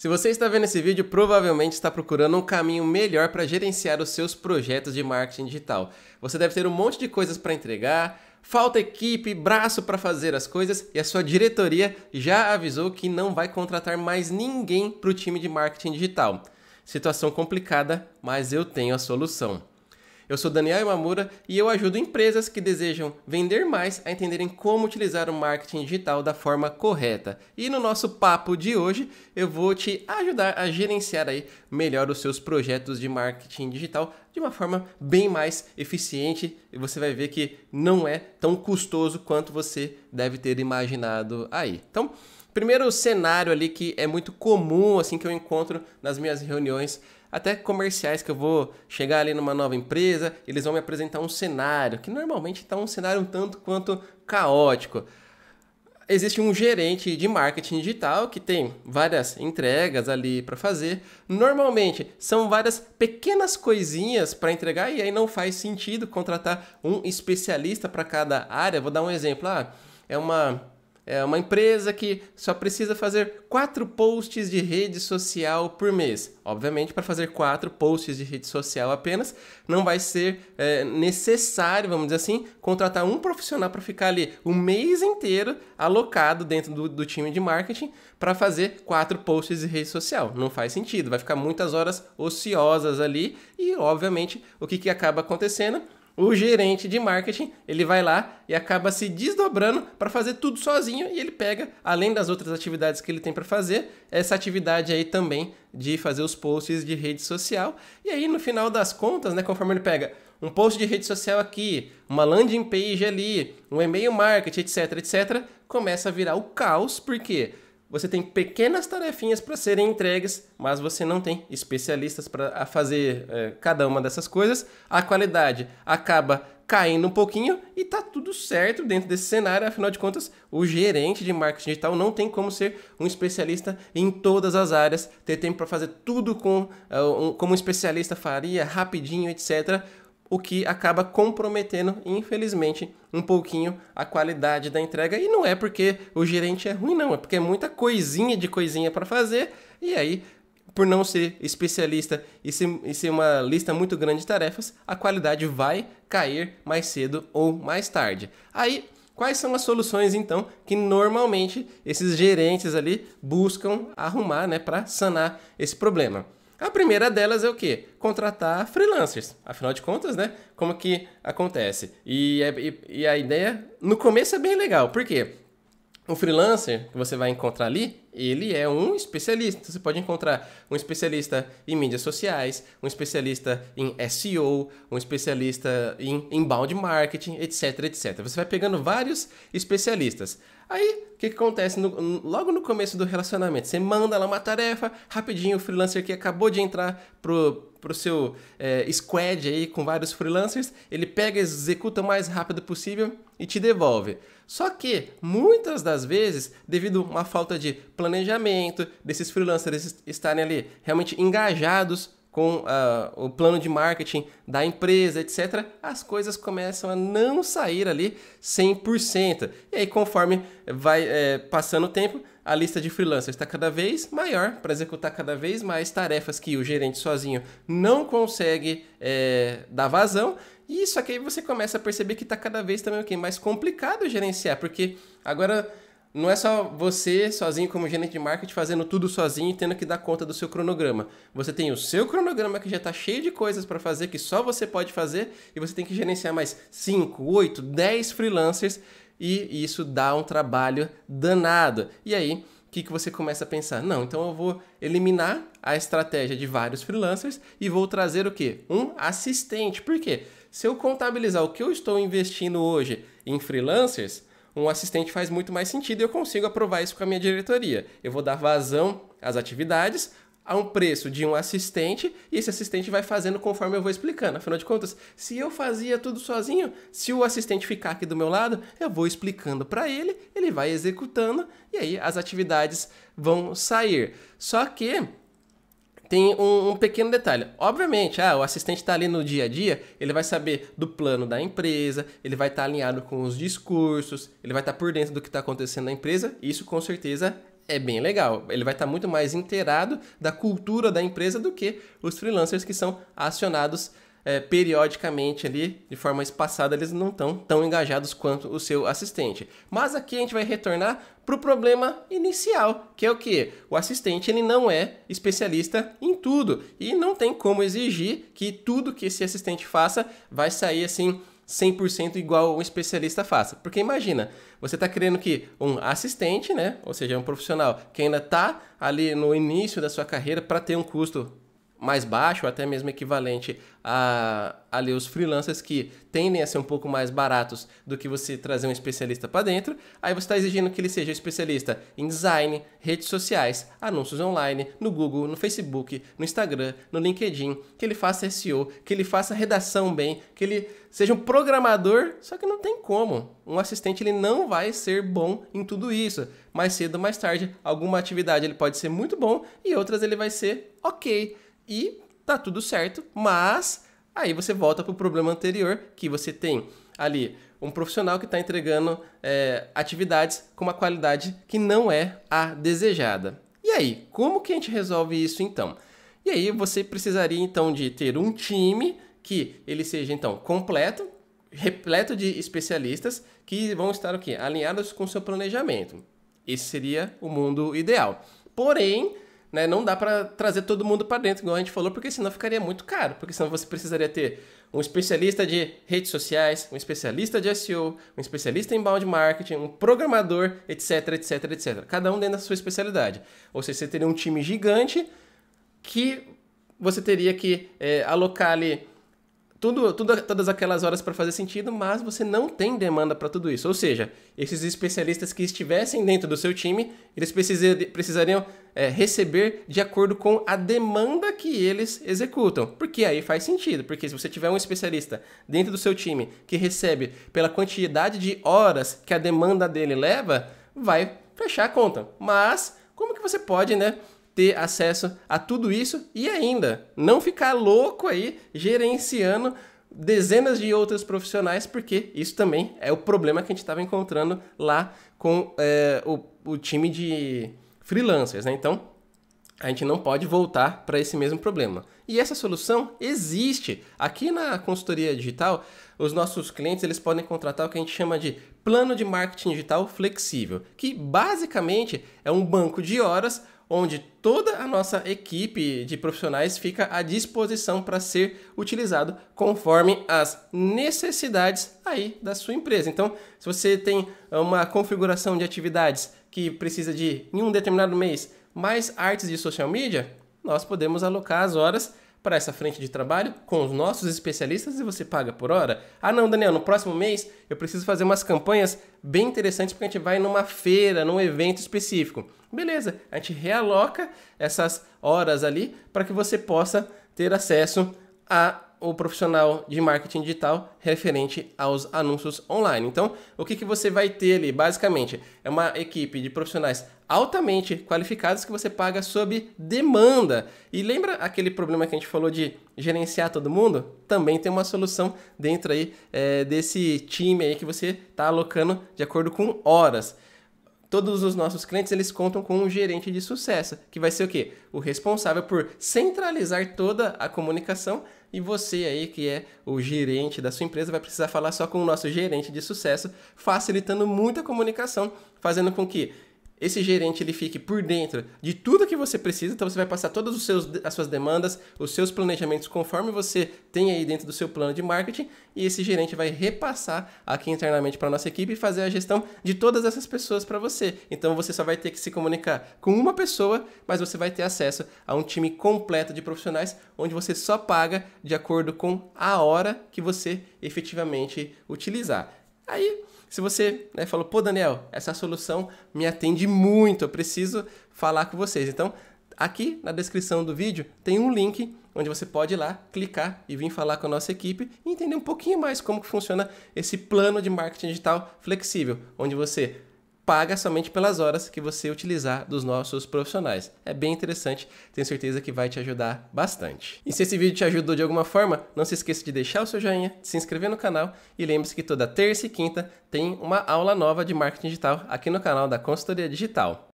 Se você está vendo esse vídeo, provavelmente está procurando um caminho melhor para gerenciar os seus projetos de marketing digital. Você deve ter um monte de coisas para entregar, falta equipe, braço para fazer as coisas e a sua diretoria já avisou que não vai contratar mais ninguém para o time de marketing digital. Situação complicada, mas eu tenho a solução. Eu sou Daniel Imamura e eu ajudo empresas que desejam vender mais a entenderem como utilizar o marketing digital da forma correta. E no nosso papo de hoje, eu vou te ajudar a gerenciar aí melhor os seus projetos de marketing digital de uma forma bem mais eficiente e você vai ver que não é tão custoso quanto você deve ter imaginado aí. Então, primeiro cenário ali que é muito comum assim que eu encontro nas minhas reuniões até comerciais que eu vou chegar ali numa nova empresa, eles vão me apresentar um cenário, que normalmente está um cenário um tanto quanto caótico. Existe um gerente de marketing digital que tem várias entregas ali para fazer. Normalmente são várias pequenas coisinhas para entregar e aí não faz sentido contratar um especialista para cada área. Vou dar um exemplo. Ah, é uma é uma empresa que só precisa fazer quatro posts de rede social por mês. Obviamente, para fazer quatro posts de rede social apenas, não vai ser é, necessário, vamos dizer assim, contratar um profissional para ficar ali o mês inteiro alocado dentro do, do time de marketing para fazer quatro posts de rede social. Não faz sentido, vai ficar muitas horas ociosas ali e, obviamente, o que, que acaba acontecendo? o gerente de marketing, ele vai lá e acaba se desdobrando para fazer tudo sozinho e ele pega, além das outras atividades que ele tem para fazer, essa atividade aí também de fazer os posts de rede social. E aí no final das contas, né, conforme ele pega um post de rede social aqui, uma landing page ali, um e-mail marketing, etc, etc, começa a virar o caos, porque quê? você tem pequenas tarefinhas para serem entregues, mas você não tem especialistas para fazer é, cada uma dessas coisas. A qualidade acaba caindo um pouquinho e tá tudo certo dentro desse cenário, afinal de contas, o gerente de marketing digital não tem como ser um especialista em todas as áreas, ter tempo para fazer tudo com, uh, um, como um especialista faria, rapidinho, etc o que acaba comprometendo, infelizmente, um pouquinho a qualidade da entrega. E não é porque o gerente é ruim, não, é porque é muita coisinha de coisinha para fazer, e aí, por não ser especialista e ser, e ser uma lista muito grande de tarefas, a qualidade vai cair mais cedo ou mais tarde. Aí. Quais são as soluções então que normalmente esses gerentes ali buscam arrumar, né, para sanar esse problema? A primeira delas é o quê? Contratar freelancers. Afinal de contas, né? Como que acontece? E, é, e, e a ideia, no começo, é bem legal. Por quê? o freelancer que você vai encontrar ali, ele é um especialista. Você pode encontrar um especialista em mídias sociais, um especialista em SEO, um especialista em inbound marketing, etc, etc. Você vai pegando vários especialistas. Aí, o que, que acontece no, logo no começo do relacionamento? Você manda lá uma tarefa, rapidinho o freelancer que acabou de entrar pro, pro seu é, squad aí com vários freelancers, ele pega, executa o mais rápido possível e te devolve. Só que muitas das vezes, devido a uma falta de planejamento, desses freelancers estarem ali realmente engajados com uh, o plano de marketing da empresa, etc., as coisas começam a não sair ali 100%. E aí, conforme vai é, passando o tempo, a lista de freelancers está cada vez maior para executar cada vez mais tarefas que o gerente sozinho não consegue é, dar vazão. E isso aqui você começa a perceber que está cada vez também o okay, mais complicado gerenciar, porque agora não é só você sozinho como gerente de marketing fazendo tudo sozinho e tendo que dar conta do seu cronograma. Você tem o seu cronograma que já está cheio de coisas para fazer que só você pode fazer e você tem que gerenciar mais 5, 8, 10 freelancers e isso dá um trabalho danado. E aí, o que, que você começa a pensar? Não, então eu vou eliminar a estratégia de vários freelancers e vou trazer o quê? Um assistente. Por quê? Se eu contabilizar o que eu estou investindo hoje em freelancers um assistente faz muito mais sentido e eu consigo aprovar isso com a minha diretoria. Eu vou dar vazão às atividades a um preço de um assistente e esse assistente vai fazendo conforme eu vou explicando. Afinal de contas, se eu fazia tudo sozinho, se o assistente ficar aqui do meu lado, eu vou explicando para ele, ele vai executando e aí as atividades vão sair. Só que tem um, um, pequeno detalhe. Obviamente, ah, o assistente está ali no dia a dia, ele vai saber do plano da empresa, ele vai estar tá alinhado com os discursos, ele vai estar tá por dentro do que está acontecendo na empresa. Isso com certeza é bem legal. Ele vai estar tá muito mais inteirado da cultura da empresa do que os freelancers que são acionados é, periodicamente ali, de forma espaçada, eles não estão tão engajados quanto o seu assistente. Mas aqui a gente vai retornar para o problema inicial, que é o que? O assistente ele não é especialista em tudo e não tem como exigir que tudo que esse assistente faça vai sair assim 100% igual um especialista faça. Porque imagina, você está querendo que um assistente, né, ou seja, um profissional que ainda está ali no início da sua carreira para ter um custo mais baixo, até mesmo equivalente a, ali os freelancers que tendem a ser um pouco mais baratos do que você trazer um especialista para dentro. Aí você está exigindo que ele seja especialista em design, redes sociais, anúncios online, no Google, no Facebook, no Instagram, no LinkedIn, que ele faça SEO, que ele faça redação bem, que ele seja um programador, só que não tem como. Um assistente ele não vai ser bom em tudo isso. Mais cedo ou mais tarde, alguma atividade ele pode ser muito bom e outras ele vai ser ok e tá tudo certo, mas aí você volta para o problema anterior que você tem ali um profissional que está entregando é, atividades com uma qualidade que não é a desejada. E aí, como que a gente resolve isso então? E aí você precisaria então de ter um time que ele seja então completo, repleto de especialistas que vão estar o quê? Alinhados com seu planejamento. Esse seria o mundo ideal. Porém, né? Não dá para trazer todo mundo para dentro, igual a gente falou, porque senão ficaria muito caro, porque senão você precisaria ter um especialista de redes sociais, um especialista de SEO, um especialista em inbound marketing, um programador, etc, etc, etc. Cada um dentro da sua especialidade. Ou seja, você teria um time gigante que você teria que é, alocar ali tudo, tudo, todas aquelas horas para fazer sentido, mas você não tem demanda para tudo isso. Ou seja, esses especialistas que estivessem dentro do seu time, eles precisariam é, receber de acordo com a demanda que eles executam. Porque aí faz sentido, porque se você tiver um especialista dentro do seu time que recebe pela quantidade de horas que a demanda dele leva, vai fechar a conta. Mas como que você pode, né? ter acesso a tudo isso e ainda não ficar louco aí gerenciando dezenas de outros profissionais, porque isso também é o problema que a gente estava encontrando lá com é, o, o time de freelancers, né? Então, a gente não pode voltar para esse mesmo problema. E essa solução existe. Aqui na consultoria digital, os nossos clientes eles podem contratar o que a gente chama de plano de marketing digital flexível, que basicamente é um banco de horas onde toda a nossa equipe de profissionais fica à disposição para ser utilizado conforme as necessidades aí da sua empresa. Então, se você tem uma configuração de atividades que precisa de em um determinado mês mais artes de social media, nós podemos alocar as horas para essa frente de trabalho com os nossos especialistas e você paga por hora? Ah, não, Daniel, no próximo mês eu preciso fazer umas campanhas bem interessantes porque a gente vai numa feira, num evento específico. Beleza, a gente realoca essas horas ali para que você possa ter acesso a o profissional de marketing digital referente aos anúncios online. Então, o que, que você vai ter ali? Basicamente, é uma equipe de profissionais altamente qualificados que você paga sob demanda. E lembra aquele problema que a gente falou de gerenciar todo mundo? Também tem uma solução dentro aí é, desse time aí que você está alocando de acordo com horas todos os nossos clientes eles contam com um gerente de sucesso, que vai ser o quê? O responsável por centralizar toda a comunicação e você aí que é o gerente da sua empresa vai precisar falar só com o nosso gerente de sucesso, facilitando muito a comunicação, fazendo com que esse gerente ele fique por dentro de tudo que você precisa, então você vai passar todas os seus, as suas demandas, os seus planejamentos conforme você tem aí dentro do seu plano de marketing e esse gerente vai repassar aqui internamente para nossa equipe e fazer a gestão de todas essas pessoas para você. Então você só vai ter que se comunicar com uma pessoa, mas você vai ter acesso a um time completo de profissionais onde você só paga de acordo com a hora que você efetivamente utilizar. Aí, se você né, falou, pô, Daniel, essa solução me atende muito, eu preciso falar com vocês. Então, aqui na descrição do vídeo tem um link onde você pode ir lá, clicar e vir falar com a nossa equipe e entender um pouquinho mais como que funciona esse plano de marketing digital flexível, onde você paga somente pelas horas que você utilizar dos nossos profissionais. É bem interessante, tenho certeza que vai te ajudar bastante. E se esse vídeo te ajudou de alguma forma, não se esqueça de deixar o seu joinha, de se inscrever no canal e lembre-se que toda terça e quinta tem uma aula nova de marketing digital aqui no canal da Consultoria Digital.